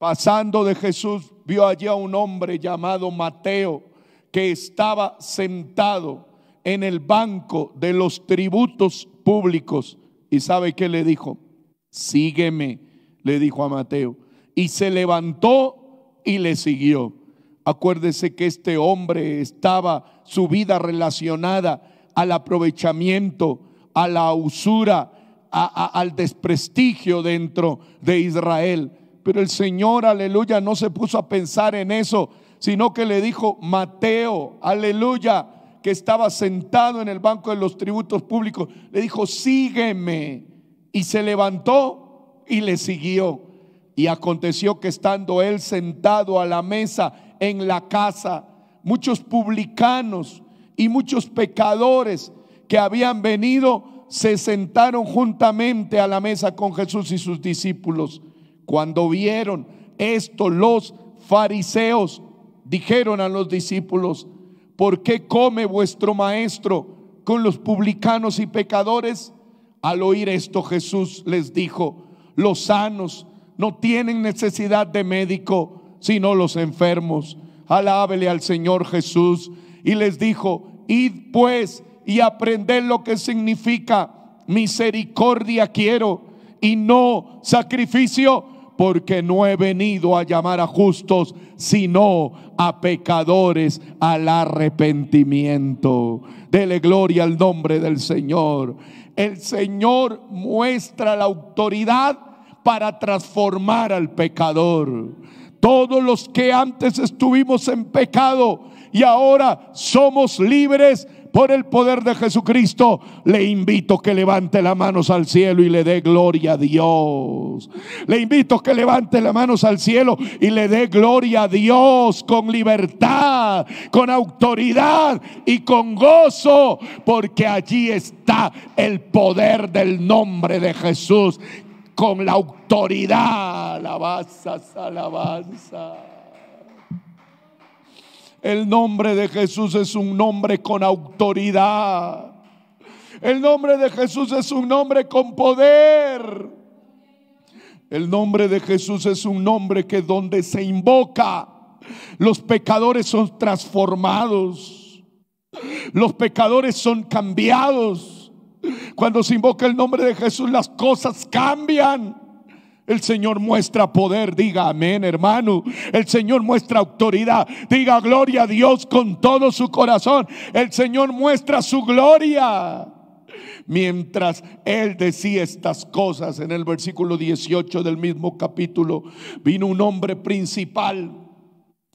Pasando de Jesús, vio allí a un hombre llamado Mateo que estaba sentado en el banco de los tributos públicos ¿Y sabe qué le dijo? Sígueme, le dijo a Mateo. Y se levantó y le siguió. Acuérdese que este hombre estaba su vida relacionada al aprovechamiento, a la usura, al desprestigio dentro de Israel. Pero el Señor, aleluya, no se puso a pensar en eso, sino que le dijo, Mateo, aleluya, que estaba sentado en el banco de los tributos públicos, le dijo, sígueme. Y se levantó y le siguió. Y aconteció que estando él sentado a la mesa en la casa, muchos publicanos y muchos pecadores que habían venido se sentaron juntamente a la mesa con Jesús y sus discípulos. Cuando vieron esto, los fariseos dijeron a los discípulos, ¿Por qué come vuestro maestro con los publicanos y pecadores? Al oír esto Jesús les dijo, los sanos no tienen necesidad de médico, sino los enfermos. Alábele al Señor Jesús. Y les dijo, id pues y aprended lo que significa misericordia quiero y no sacrificio porque no he venido a llamar a justos, sino a pecadores al arrepentimiento. Dele gloria al nombre del Señor. El Señor muestra la autoridad para transformar al pecador. Todos los que antes estuvimos en pecado y ahora somos libres, por el poder de Jesucristo, le invito que levante las manos al cielo y le dé gloria a Dios. Le invito que levante las manos al cielo y le dé gloria a Dios con libertad, con autoridad y con gozo, porque allí está el poder del nombre de Jesús con la autoridad. Alabanza, alabanza. El nombre de Jesús es un nombre con autoridad. El nombre de Jesús es un nombre con poder. El nombre de Jesús es un nombre que donde se invoca, los pecadores son transformados. Los pecadores son cambiados. Cuando se invoca el nombre de Jesús, las cosas cambian. El Señor muestra poder, diga amén hermano. El Señor muestra autoridad, diga gloria a Dios con todo su corazón. El Señor muestra su gloria. Mientras él decía estas cosas en el versículo 18 del mismo capítulo, vino un hombre principal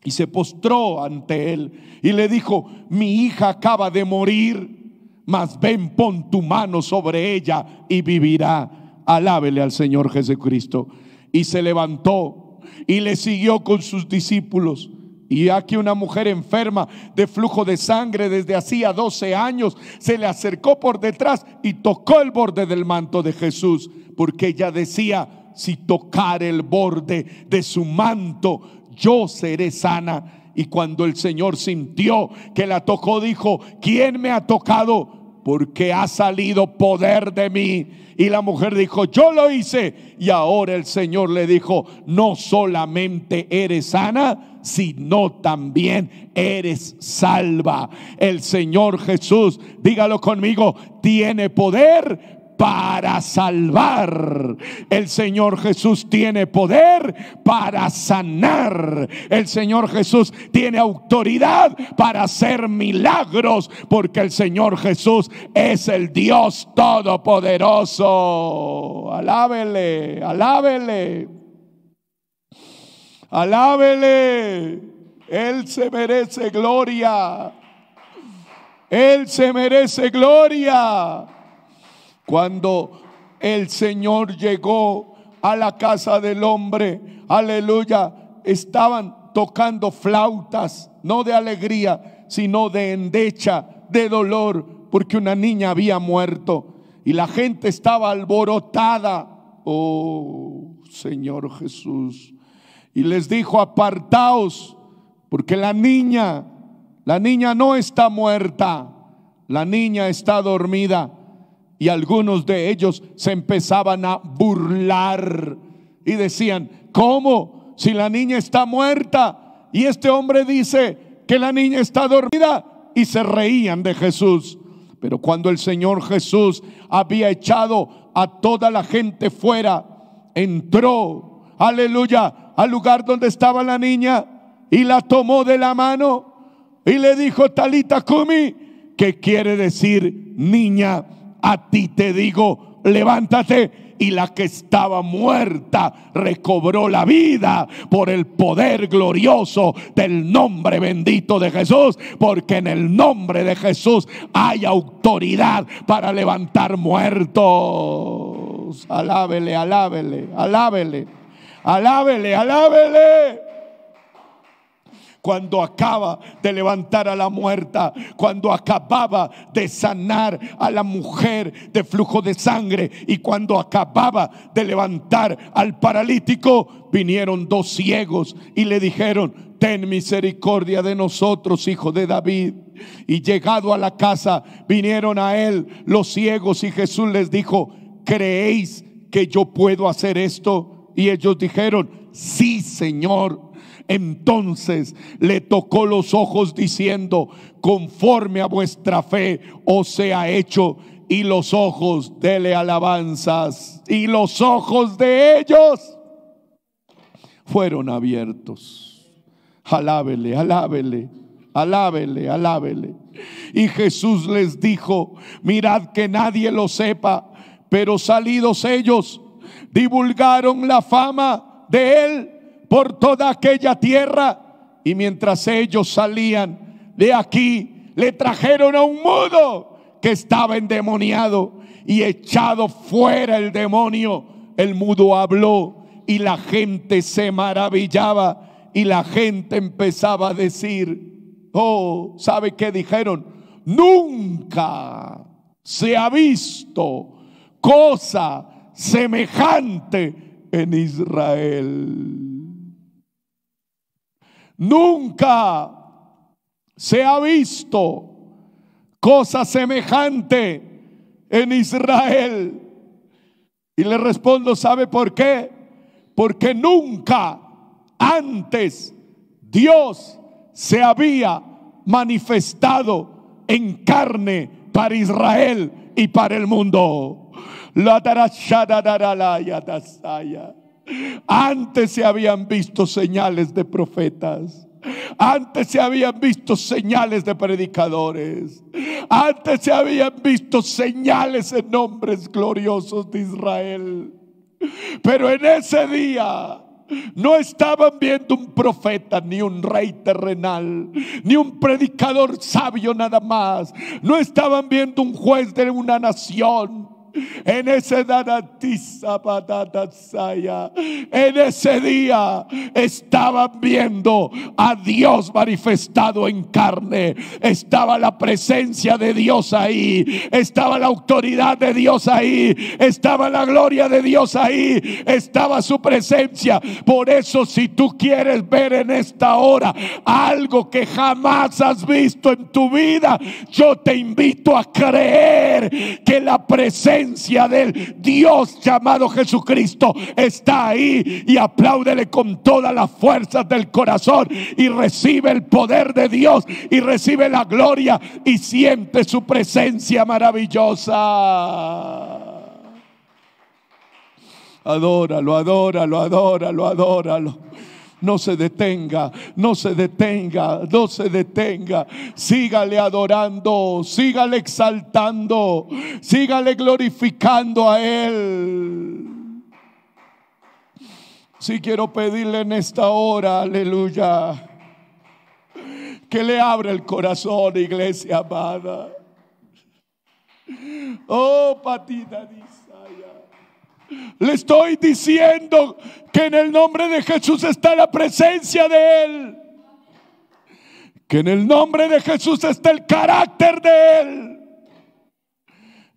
y se postró ante él y le dijo, mi hija acaba de morir, mas ven, pon tu mano sobre ella y vivirá. Alábele al Señor Jesucristo. Y se levantó y le siguió con sus discípulos. Y aquí una mujer enferma de flujo de sangre desde hacía 12 años se le acercó por detrás y tocó el borde del manto de Jesús, porque ella decía, si tocar el borde de su manto, yo seré sana. Y cuando el Señor sintió que la tocó, dijo, ¿quién me ha tocado? porque ha salido poder de mí. Y la mujer dijo, yo lo hice. Y ahora el Señor le dijo, no solamente eres sana, sino también eres salva. El Señor Jesús, dígalo conmigo, tiene poder para salvar. El Señor Jesús tiene poder para sanar. El Señor Jesús tiene autoridad para hacer milagros, porque el Señor Jesús es el Dios todopoderoso. Alábele, alábele. Alábele. Él se merece gloria. Él se merece gloria. Cuando el Señor llegó a la casa del hombre, aleluya, estaban tocando flautas, no de alegría, sino de endecha, de dolor, porque una niña había muerto y la gente estaba alborotada. Oh, Señor Jesús. Y les dijo, apartaos, porque la niña, la niña no está muerta, la niña está dormida. Y algunos de ellos se empezaban a burlar y decían, ¿cómo? Si la niña está muerta y este hombre dice que la niña está dormida y se reían de Jesús. Pero cuando el Señor Jesús había echado a toda la gente fuera, entró, aleluya, al lugar donde estaba la niña y la tomó de la mano y le dijo, Talita Kumi, que quiere decir niña, a ti te digo, levántate. Y la que estaba muerta recobró la vida por el poder glorioso del nombre bendito de Jesús. Porque en el nombre de Jesús hay autoridad para levantar muertos. Alábele, alábele, alábele, alábele, alábele cuando acaba de levantar a la muerta, cuando acababa de sanar a la mujer de flujo de sangre y cuando acababa de levantar al paralítico, vinieron dos ciegos y le dijeron, ten misericordia de nosotros, hijo de David. Y llegado a la casa, vinieron a él los ciegos y Jesús les dijo, ¿creéis que yo puedo hacer esto? Y ellos dijeron, sí, Señor. Entonces le tocó los ojos diciendo, conforme a vuestra fe os sea hecho. Y los ojos, dele alabanzas. Y los ojos de ellos fueron abiertos. Alábele, alábele, alábele, alábele. Y Jesús les dijo, mirad que nadie lo sepa, pero salidos ellos, divulgaron la fama de él por toda aquella tierra. Y mientras ellos salían de aquí, le trajeron a un mudo que estaba endemoniado y echado fuera el demonio. El mudo habló y la gente se maravillaba y la gente empezaba a decir, oh, ¿sabe qué dijeron? Nunca se ha visto cosa semejante en Israel. Nunca se ha visto cosa semejante en Israel. Y le respondo, ¿sabe por qué? Porque nunca antes Dios se había manifestado en carne para Israel y para el mundo. La antes se habían visto señales de profetas. Antes se habían visto señales de predicadores. Antes se habían visto señales en nombres gloriosos de Israel. Pero en ese día no estaban viendo un profeta, ni un rey terrenal, ni un predicador sabio nada más. No estaban viendo un juez de una nación en ese en ese día estaban viendo a Dios manifestado en carne, estaba la presencia de Dios ahí, estaba la autoridad de Dios ahí, estaba la gloria de Dios ahí, estaba su presencia. Por eso si tú quieres ver en esta hora algo que jamás has visto en tu vida, yo te invito a creer que la presencia él, Dios llamado Jesucristo está ahí y apláudele con todas las fuerzas del corazón y recibe el poder de Dios y recibe la gloria y siente su presencia maravillosa. Adóralo, adóralo, adóralo, adóralo. No se detenga, no se detenga, no se detenga. Sígale adorando, sígale exaltando, sígale glorificando a Él. Si sí quiero pedirle en esta hora, aleluya, que le abra el corazón, iglesia amada. Oh, patita dice. Le estoy diciendo que en el nombre de Jesús está la presencia de Él. Que en el nombre de Jesús está el carácter de Él.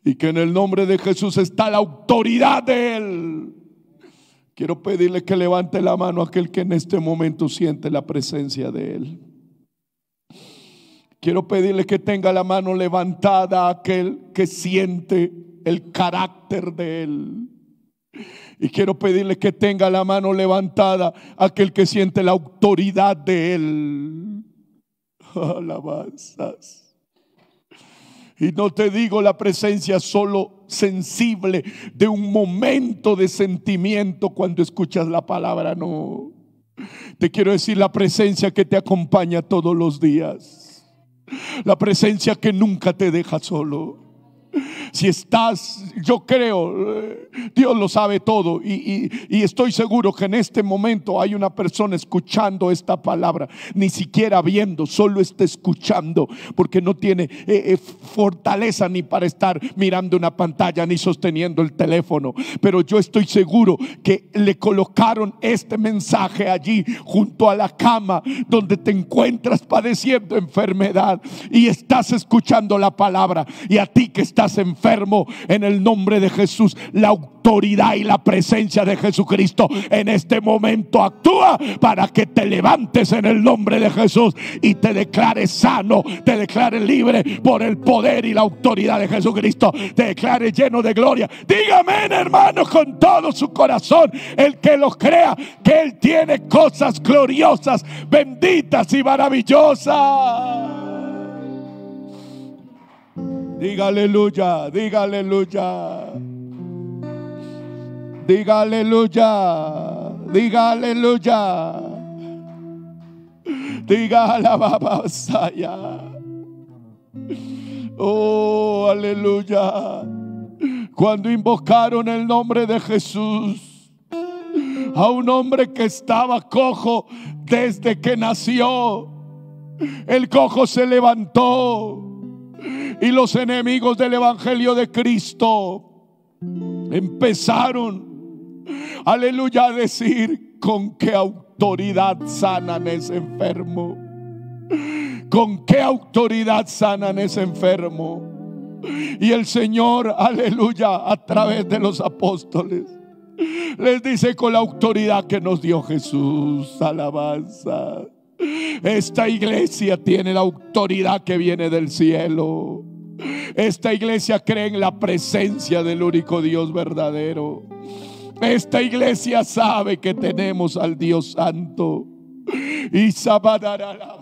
Y que en el nombre de Jesús está la autoridad de Él. Quiero pedirle que levante la mano aquel que en este momento siente la presencia de Él. Quiero pedirle que tenga la mano levantada aquel que siente el carácter de Él. Y quiero pedirle que tenga la mano levantada aquel que siente la autoridad de Él. Alabanzas. Y no te digo la presencia solo sensible de un momento de sentimiento cuando escuchas la palabra, no. Te quiero decir la presencia que te acompaña todos los días. La presencia que nunca te deja solo si estás, yo creo, Dios lo sabe todo y, estoy seguro que en este momento hay una persona escuchando esta palabra, ni siquiera viendo, solo está escuchando, porque no tiene eh, eh, fortaleza ni para estar mirando una pantalla ni sosteniendo el teléfono. Pero yo estoy seguro que le colocaron este mensaje allí junto a la cama donde te encuentras padeciendo enfermedad y estás escuchando la palabra y a ti que estás enfermo enfermo en el nombre de Jesús. La autoridad y la presencia de Jesucristo en este momento actúa para que te levantes en el nombre de Jesús y te declares sano, te declares libre por el poder y la autoridad de Jesucristo, te declares lleno de gloria. Dígame, hermanos, con todo su corazón, el que lo crea, que Él tiene cosas gloriosas, benditas y maravillosas. Diga aleluya, diga aleluya. Diga aleluya, diga aleluya. Diga alababa Oh, aleluya. Cuando invocaron el nombre de Jesús a un hombre que estaba cojo desde que nació, el cojo se levantó y los enemigos del Evangelio de Cristo empezaron, aleluya, a decir con qué autoridad sanan ese enfermo. Con qué autoridad sanan ese enfermo. Y el Señor, aleluya, a través de los apóstoles, les dice con la autoridad que nos dio Jesús, alabanza. Esta iglesia tiene la autoridad que viene del cielo. Esta iglesia cree en la presencia del único Dios verdadero. Esta iglesia sabe que tenemos al Dios Santo. Y la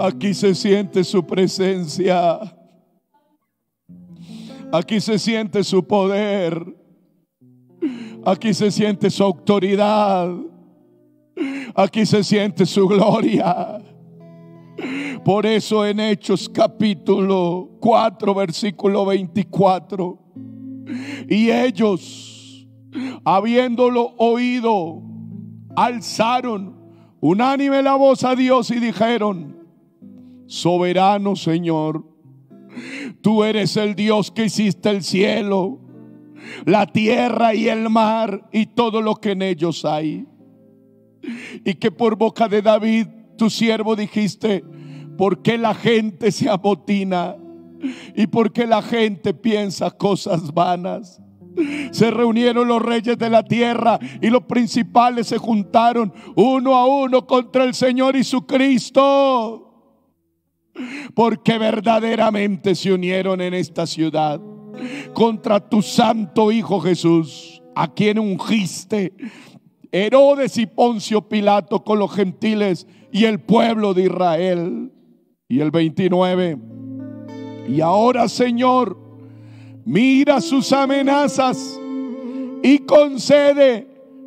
Aquí se siente su presencia. Aquí se siente su poder. Aquí se siente su autoridad. Aquí se siente su gloria. Por eso en Hechos capítulo 4, versículo 24. Y ellos, habiéndolo oído, alzaron unánime la voz a Dios y dijeron, soberano Señor, Tú eres el Dios que hiciste el cielo, la tierra y el mar y todo lo que en ellos hay. Y que por boca de David, tu siervo, dijiste, ¿por qué la gente se abotina, ¿Y por qué la gente piensa cosas vanas? Se reunieron los reyes de la tierra y los principales se juntaron uno a uno contra el Señor y su Cristo porque verdaderamente se unieron en esta ciudad contra tu santo Hijo Jesús, a quien ungiste Herodes y Poncio Pilato con los gentiles y el pueblo de Israel. Y el 29. Y ahora, Señor, mira sus amenazas y concede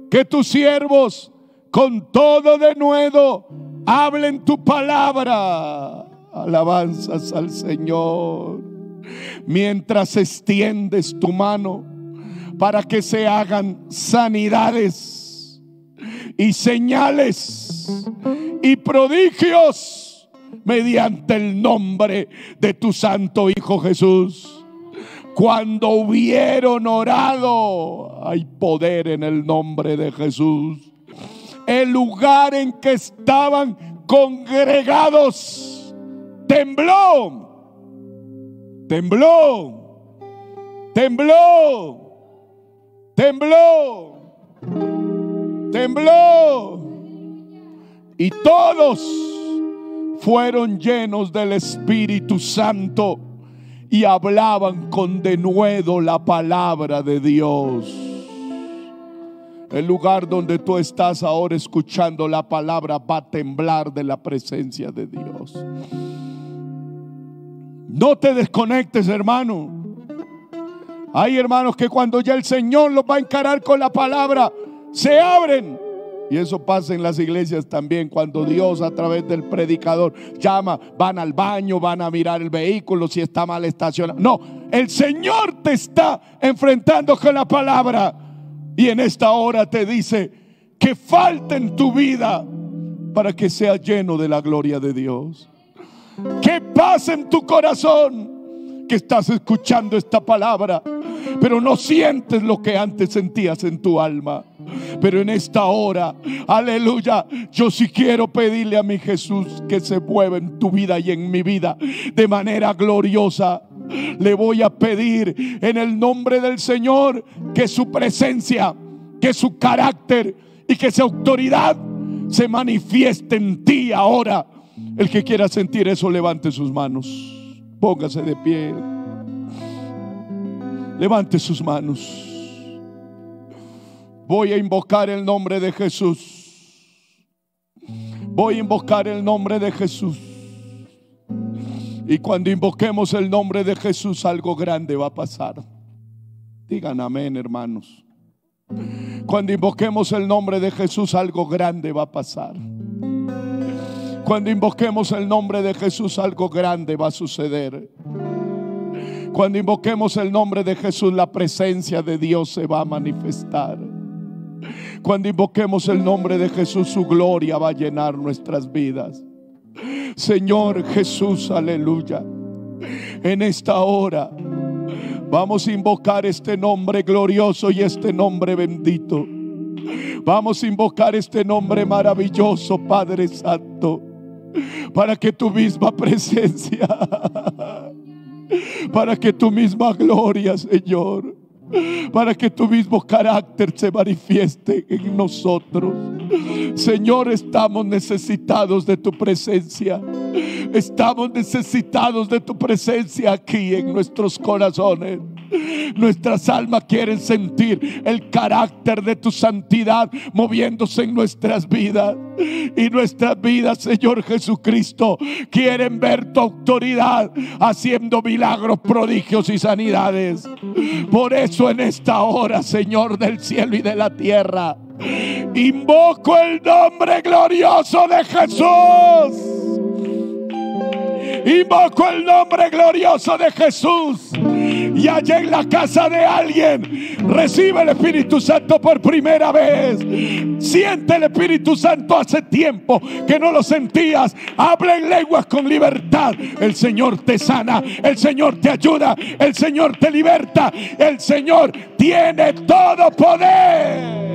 que tus siervos con todo denuedo hablen tu palabra alabanzas al Señor. Mientras extiendes tu mano para que se hagan sanidades y señales y prodigios mediante el nombre de tu santo Hijo Jesús. Cuando hubieron orado, hay poder en el nombre de Jesús. El lugar en que estaban congregados tembló, tembló, tembló, tembló, tembló. Y todos fueron llenos del Espíritu Santo y hablaban con denuedo la palabra de Dios. El lugar donde tú estás ahora escuchando la palabra va a temblar de la presencia de Dios. No te desconectes, hermano. Hay hermanos que cuando ya el Señor los va a encarar con la palabra, se abren. Y eso pasa en las iglesias también, cuando Dios a través del predicador llama, van al baño, van a mirar el vehículo, si está mal estacionado. No, el Señor te está enfrentando con la palabra. Y en esta hora te dice que falta en tu vida para que sea lleno de la gloria de Dios. Que pase en tu corazón que estás escuchando esta palabra, pero no sientes lo que antes sentías en tu alma. Pero en esta hora, aleluya, yo sí quiero pedirle a mi Jesús que se mueva en tu vida y en mi vida de manera gloriosa le voy a pedir en el nombre del Señor que su presencia, que su carácter y que su autoridad se manifieste en ti ahora. El que quiera sentir eso, levante sus manos. Póngase de pie. Levante sus manos. Voy a invocar el nombre de Jesús. Voy a invocar el nombre de Jesús. Y cuando invoquemos el nombre de Jesús, algo grande va a pasar. Digan amén, hermanos. Cuando invoquemos el nombre de Jesús, algo grande va a pasar. Cuando invoquemos el nombre de Jesús, algo grande va a suceder. Cuando invoquemos el nombre de Jesús, la presencia de Dios se va a manifestar. Cuando invoquemos el nombre de Jesús, su gloria va a llenar nuestras vidas. Señor Jesús, aleluya. En esta hora vamos a invocar este nombre glorioso y este nombre bendito. Vamos a invocar este nombre maravilloso, Padre Santo, para que tu misma presencia, [LAUGHS] para que tu misma gloria, Señor, para que tu mismo carácter se manifieste en nosotros. Señor, estamos necesitados de tu presencia. Estamos necesitados de tu presencia aquí en nuestros corazones. Nuestras almas quieren sentir el carácter de tu santidad moviéndose en nuestras vidas. Y nuestras vidas, Señor Jesucristo, quieren ver tu autoridad haciendo milagros, prodigios y sanidades. Por eso en esta hora, Señor del cielo y de la tierra. Invoco el nombre glorioso de Jesús. Invoco el nombre glorioso de Jesús. Y allá en la casa de alguien recibe el Espíritu Santo por primera vez. Siente el Espíritu Santo hace tiempo que no lo sentías. Habla en lenguas con libertad. El Señor te sana. El Señor te ayuda. El Señor te liberta. El Señor tiene todo poder.